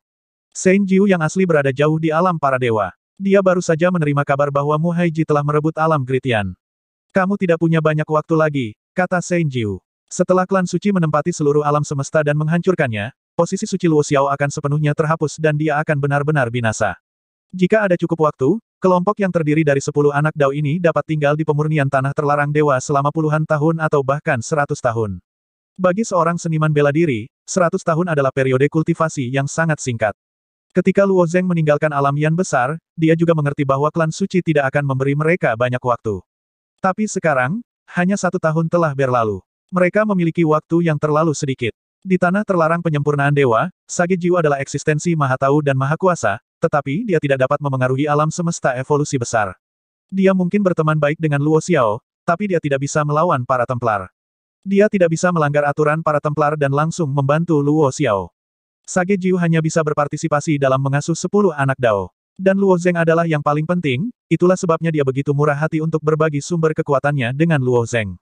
Sein Jiu yang asli berada jauh di alam para dewa. Dia baru saja menerima kabar bahwa Mu Haiji telah merebut alam Gritian. Kamu tidak punya banyak waktu lagi, kata Shen Jiu. Setelah klan suci menempati seluruh alam semesta dan menghancurkannya, posisi suci Luo Xiao akan sepenuhnya terhapus dan dia akan benar-benar binasa. Jika ada cukup waktu, kelompok yang terdiri dari sepuluh anak Dao ini dapat tinggal di pemurnian tanah terlarang dewa selama puluhan tahun atau bahkan seratus tahun. Bagi seorang seniman bela diri, seratus tahun adalah periode kultivasi yang sangat singkat. Ketika Luo Zeng meninggalkan alam Yan besar, dia juga mengerti bahwa klan suci tidak akan memberi mereka banyak waktu. Tapi sekarang, hanya satu tahun telah berlalu. Mereka memiliki waktu yang terlalu sedikit. Di tanah terlarang penyempurnaan dewa, Sage Jiwa adalah eksistensi maha tahu dan maha kuasa, tetapi dia tidak dapat memengaruhi alam semesta evolusi besar. Dia mungkin berteman baik dengan Luo Xiao, tapi dia tidak bisa melawan para Templar. Dia tidak bisa melanggar aturan para Templar dan langsung membantu Luo Xiao. Sage Jiu hanya bisa berpartisipasi dalam mengasuh sepuluh anak Dao. Dan Luo Zeng adalah yang paling penting, itulah sebabnya dia begitu murah hati untuk berbagi sumber kekuatannya dengan Luo Zeng.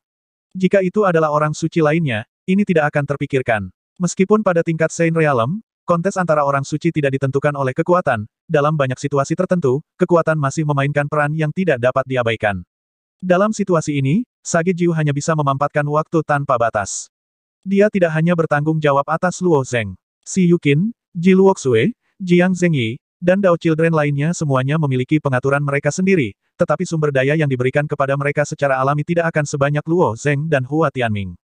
Jika itu adalah orang suci lainnya, ini tidak akan terpikirkan. Meskipun pada tingkat Saint Realm, kontes antara orang suci tidak ditentukan oleh kekuatan, dalam banyak situasi tertentu, kekuatan masih memainkan peran yang tidak dapat diabaikan. Dalam situasi ini, Sage Jiu hanya bisa memampatkan waktu tanpa batas. Dia tidak hanya bertanggung jawab atas Luo Zeng. Si Yukin, Ji Luoxue, Jiang Zhengyi, dan Dao Children lainnya semuanya memiliki pengaturan mereka sendiri, tetapi sumber daya yang diberikan kepada mereka secara alami tidak akan sebanyak Luo Zeng dan Hua Tianming.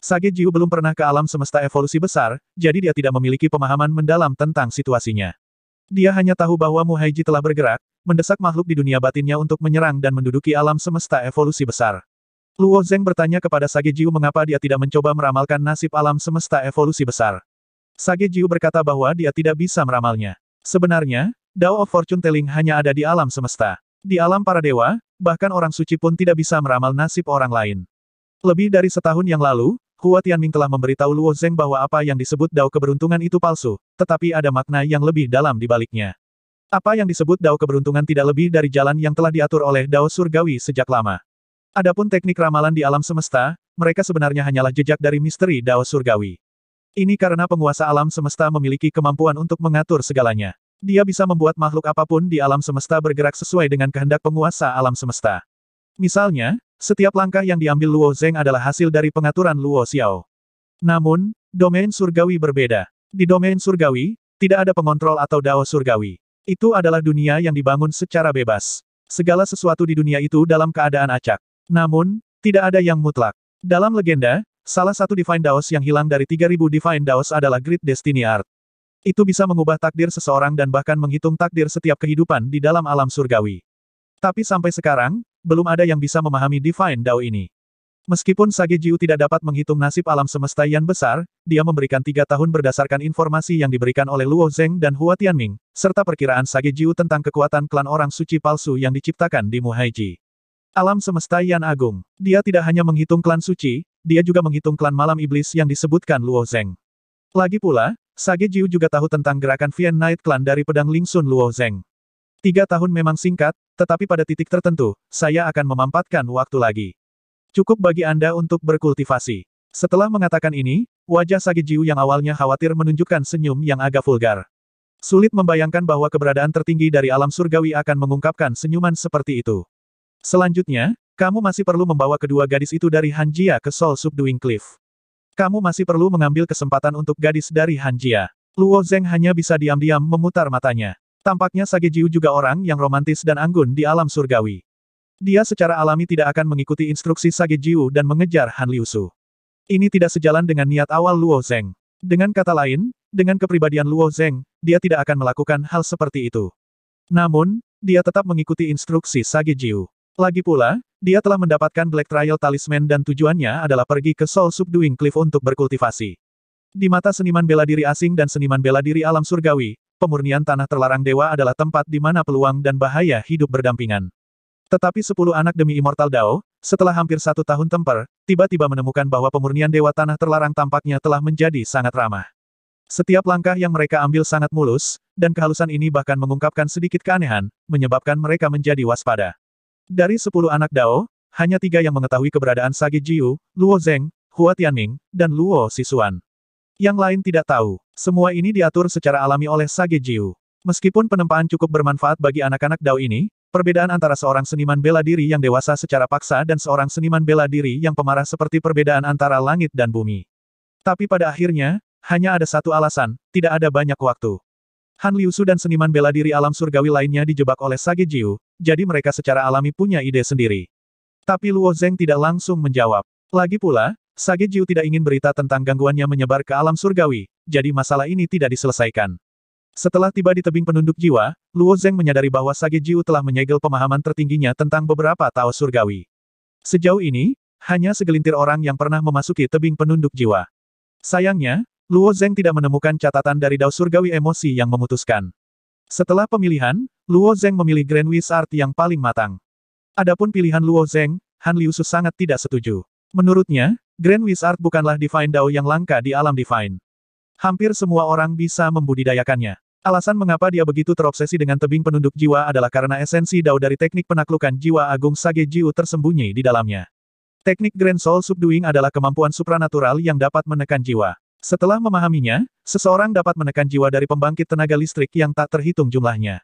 Sage Jiu belum pernah ke alam semesta evolusi besar, jadi dia tidak memiliki pemahaman mendalam tentang situasinya. Dia hanya tahu bahwa Mu Muhaiji telah bergerak, mendesak makhluk di dunia batinnya untuk menyerang dan menduduki alam semesta evolusi besar. Luo Zeng bertanya kepada Sage Jiu mengapa dia tidak mencoba meramalkan nasib alam semesta evolusi besar. Sage Jiu berkata bahwa dia tidak bisa meramalnya. Sebenarnya, Dao of Fortune Telling hanya ada di alam semesta. Di alam para dewa, bahkan orang suci pun tidak bisa meramal nasib orang lain. Lebih dari setahun yang lalu, Hua Tianming telah memberitahu Luo Zeng bahwa apa yang disebut Dao keberuntungan itu palsu, tetapi ada makna yang lebih dalam di baliknya. Apa yang disebut Dao keberuntungan tidak lebih dari jalan yang telah diatur oleh Dao surgawi sejak lama. Adapun teknik ramalan di alam semesta, mereka sebenarnya hanyalah jejak dari misteri Dao surgawi. Ini karena penguasa alam semesta memiliki kemampuan untuk mengatur segalanya. Dia bisa membuat makhluk apapun di alam semesta bergerak sesuai dengan kehendak penguasa alam semesta. Misalnya, setiap langkah yang diambil Luo Zeng adalah hasil dari pengaturan Luo Xiao. Namun, domain surgawi berbeda. Di domain surgawi, tidak ada pengontrol atau dao surgawi. Itu adalah dunia yang dibangun secara bebas. Segala sesuatu di dunia itu dalam keadaan acak. Namun, tidak ada yang mutlak. Dalam legenda, Salah satu Divine Daos yang hilang dari 3000 Divine Daos adalah Great Destiny Art. Itu bisa mengubah takdir seseorang dan bahkan menghitung takdir setiap kehidupan di dalam alam surgawi. Tapi sampai sekarang, belum ada yang bisa memahami Divine Dao ini. Meskipun Sage Jiu tidak dapat menghitung nasib alam semesta yang besar, dia memberikan tiga tahun berdasarkan informasi yang diberikan oleh Luo Zeng dan Hua Tianming, serta perkiraan Sage Jiu tentang kekuatan klan orang suci palsu yang diciptakan di Muhaiji. Alam semesta yang agung. Dia tidak hanya menghitung klan suci, dia juga menghitung klan malam iblis yang disebutkan Luo Zeng. Lagi pula, Sage Jiu juga tahu tentang gerakan Vian Knight klan dari pedang Lingsun Luo Zeng. Tiga tahun memang singkat, tetapi pada titik tertentu, saya akan memampatkan waktu lagi. Cukup bagi Anda untuk berkultivasi. Setelah mengatakan ini, wajah Sage Jiu yang awalnya khawatir menunjukkan senyum yang agak vulgar. Sulit membayangkan bahwa keberadaan tertinggi dari alam surgawi akan mengungkapkan senyuman seperti itu. Selanjutnya, kamu masih perlu membawa kedua gadis itu dari Hanjia ke Sol Subduing Cliff. Kamu masih perlu mengambil kesempatan untuk gadis dari Hanjia. Luo Zeng hanya bisa diam-diam memutar matanya. Tampaknya Sage Jiu juga orang yang romantis dan anggun di alam surgawi. Dia secara alami tidak akan mengikuti instruksi Sage Jiu dan mengejar Han Liu Su. Ini tidak sejalan dengan niat awal Luo Zeng. Dengan kata lain, dengan kepribadian Luo Zeng, dia tidak akan melakukan hal seperti itu. Namun, dia tetap mengikuti instruksi Sage Jiu. Lagi pula, dia telah mendapatkan Black Trial Talisman dan tujuannya adalah pergi ke Soul Subduing Cliff untuk berkultivasi. Di mata seniman bela diri asing dan seniman bela diri alam surgawi, pemurnian tanah terlarang dewa adalah tempat di mana peluang dan bahaya hidup berdampingan. Tetapi sepuluh anak demi Immortal Dao, setelah hampir satu tahun temper, tiba-tiba menemukan bahwa pemurnian dewa tanah terlarang tampaknya telah menjadi sangat ramah. Setiap langkah yang mereka ambil sangat mulus, dan kehalusan ini bahkan mengungkapkan sedikit keanehan, menyebabkan mereka menjadi waspada. Dari sepuluh anak Dao, hanya tiga yang mengetahui keberadaan Sagi Jiu, Luo Zeng, Hua Tianming, dan Luo Sisuan. Yang lain tidak tahu. Semua ini diatur secara alami oleh Sage Jiu. Meskipun penempaan cukup bermanfaat bagi anak-anak Dao ini, perbedaan antara seorang seniman bela diri yang dewasa secara paksa dan seorang seniman bela diri yang pemarah seperti perbedaan antara langit dan bumi. Tapi pada akhirnya, hanya ada satu alasan, tidak ada banyak waktu. Han Liusu dan seniman bela diri alam surgawi lainnya dijebak oleh Sage Jiu, jadi mereka secara alami punya ide sendiri. Tapi Luo Zeng tidak langsung menjawab. Lagi pula, Sage Jiu tidak ingin berita tentang gangguannya menyebar ke alam surgawi, jadi masalah ini tidak diselesaikan. Setelah tiba di tebing penunduk jiwa, Luo Zeng menyadari bahwa Sage Jiu telah menyegel pemahaman tertingginya tentang beberapa Tao surgawi. Sejauh ini, hanya segelintir orang yang pernah memasuki tebing penunduk jiwa. Sayangnya, Luo Zeng tidak menemukan catatan dari Dao Surgawi Emosi yang memutuskan. Setelah pemilihan, Luo Zeng memilih Grand Wiz Art yang paling matang. Adapun pilihan Luo Zeng, Han Liusu sangat tidak setuju. Menurutnya, Grand Wiz Art bukanlah Divine Dao yang langka di alam Divine. Hampir semua orang bisa membudidayakannya. Alasan mengapa dia begitu terobsesi dengan tebing penunduk jiwa adalah karena esensi dao dari teknik penaklukan jiwa agung Sage Jiu tersembunyi di dalamnya. Teknik Grand Soul Subduing adalah kemampuan supranatural yang dapat menekan jiwa. Setelah memahaminya, seseorang dapat menekan jiwa dari pembangkit tenaga listrik yang tak terhitung jumlahnya.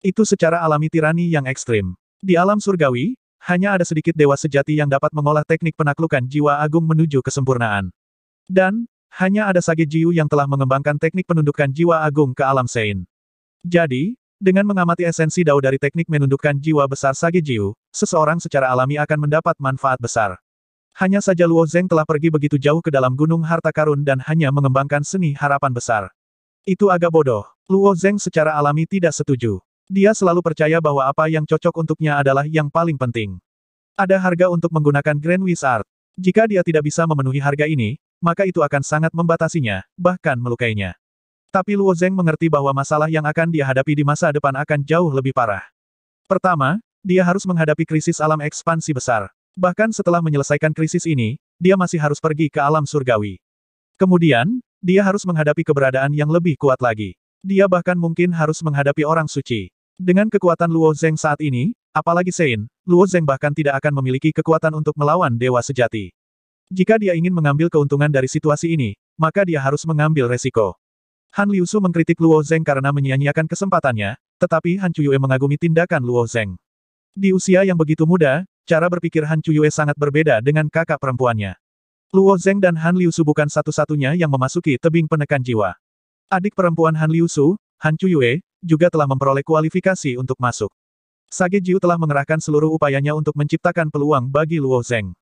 Itu secara alami tirani yang ekstrim. Di alam surgawi, hanya ada sedikit dewa sejati yang dapat mengolah teknik penaklukan jiwa agung menuju kesempurnaan. Dan, hanya ada Sage Jiu yang telah mengembangkan teknik penundukan jiwa agung ke alam Sein. Jadi, dengan mengamati esensi dao dari teknik menundukkan jiwa besar Sage Jiu, seseorang secara alami akan mendapat manfaat besar. Hanya saja Luo Zeng telah pergi begitu jauh ke dalam gunung harta karun dan hanya mengembangkan seni harapan besar. Itu agak bodoh. Luo Zeng secara alami tidak setuju. Dia selalu percaya bahwa apa yang cocok untuknya adalah yang paling penting. Ada harga untuk menggunakan Grand Wizard. Jika dia tidak bisa memenuhi harga ini, maka itu akan sangat membatasinya, bahkan melukainya. Tapi Luo Zeng mengerti bahwa masalah yang akan dia hadapi di masa depan akan jauh lebih parah. Pertama, dia harus menghadapi krisis alam ekspansi besar. Bahkan setelah menyelesaikan krisis ini, dia masih harus pergi ke alam surgawi. Kemudian, dia harus menghadapi keberadaan yang lebih kuat lagi. Dia bahkan mungkin harus menghadapi orang suci. Dengan kekuatan Luo Zeng saat ini, apalagi Sein, Luo Zeng bahkan tidak akan memiliki kekuatan untuk melawan dewa sejati. Jika dia ingin mengambil keuntungan dari situasi ini, maka dia harus mengambil resiko. Han Liusu mengkritik Luo Zeng karena menyia-nyiakan kesempatannya, tetapi Han Chuyue mengagumi tindakan Luo Zeng. Di usia yang begitu muda, Cara berpikir Han Chuyue sangat berbeda dengan kakak perempuannya. Luo Zeng dan Han Liusu bukan satu-satunya yang memasuki tebing penekan jiwa. Adik perempuan Han Liusu, Han Chuyue, juga telah memperoleh kualifikasi untuk masuk. Sage Jiu telah mengerahkan seluruh upayanya untuk menciptakan peluang bagi Luo Zeng.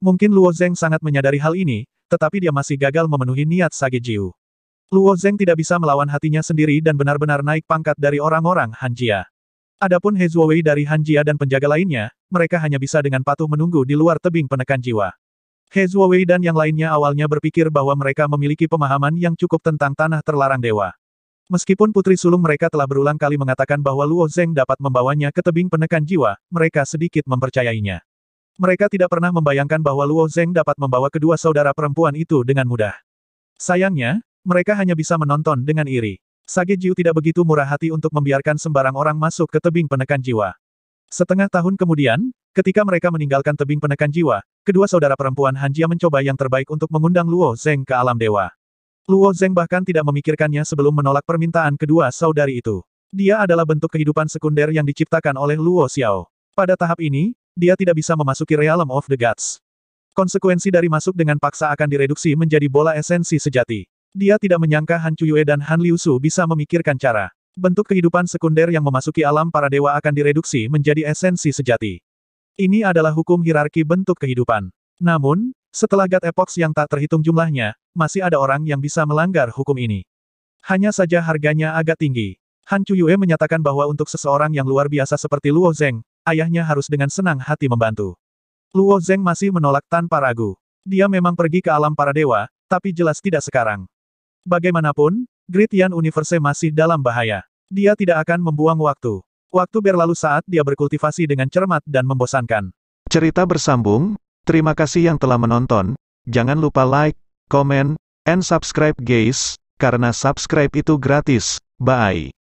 Mungkin Luo Zeng sangat menyadari hal ini, tetapi dia masih gagal memenuhi niat Sage Jiu. Luo Zeng tidak bisa melawan hatinya sendiri dan benar-benar naik pangkat dari orang-orang Han Jia. Adapun He Zhuowei dari Han Jia dan penjaga lainnya, mereka hanya bisa dengan patuh menunggu di luar tebing penekan jiwa. He Zhuowei dan yang lainnya awalnya berpikir bahwa mereka memiliki pemahaman yang cukup tentang tanah terlarang dewa. Meskipun putri sulung mereka telah berulang kali mengatakan bahwa Luo Zeng dapat membawanya ke tebing penekan jiwa, mereka sedikit mempercayainya. Mereka tidak pernah membayangkan bahwa Luo Zeng dapat membawa kedua saudara perempuan itu dengan mudah. Sayangnya, mereka hanya bisa menonton dengan iri. Sage Jiu tidak begitu murah hati untuk membiarkan sembarang orang masuk ke tebing penekan jiwa. Setengah tahun kemudian, ketika mereka meninggalkan tebing penekan jiwa, kedua saudara perempuan Han Jia mencoba yang terbaik untuk mengundang Luo Zeng ke alam dewa. Luo Zeng bahkan tidak memikirkannya sebelum menolak permintaan kedua saudari itu. Dia adalah bentuk kehidupan sekunder yang diciptakan oleh Luo Xiao. Pada tahap ini, dia tidak bisa memasuki Realm of the Gods. Konsekuensi dari masuk dengan paksa akan direduksi menjadi bola esensi sejati. Dia tidak menyangka Han Chuyue dan Han Liu Su bisa memikirkan cara. Bentuk kehidupan sekunder yang memasuki alam para dewa akan direduksi menjadi esensi sejati. Ini adalah hukum hierarki bentuk kehidupan. Namun, setelah God Epochs yang tak terhitung jumlahnya, masih ada orang yang bisa melanggar hukum ini. Hanya saja harganya agak tinggi. Han Chuyue menyatakan bahwa untuk seseorang yang luar biasa seperti Luo Zeng, ayahnya harus dengan senang hati membantu. Luo Zeng masih menolak tanpa ragu. Dia memang pergi ke alam para dewa, tapi jelas tidak sekarang. Bagaimanapun, Gritian Universe masih dalam bahaya. Dia tidak akan membuang waktu. Waktu berlalu saat dia berkultivasi dengan cermat dan membosankan. Cerita bersambung, terima kasih yang telah menonton. Jangan lupa like, comment, and subscribe guys, karena subscribe itu gratis. Bye.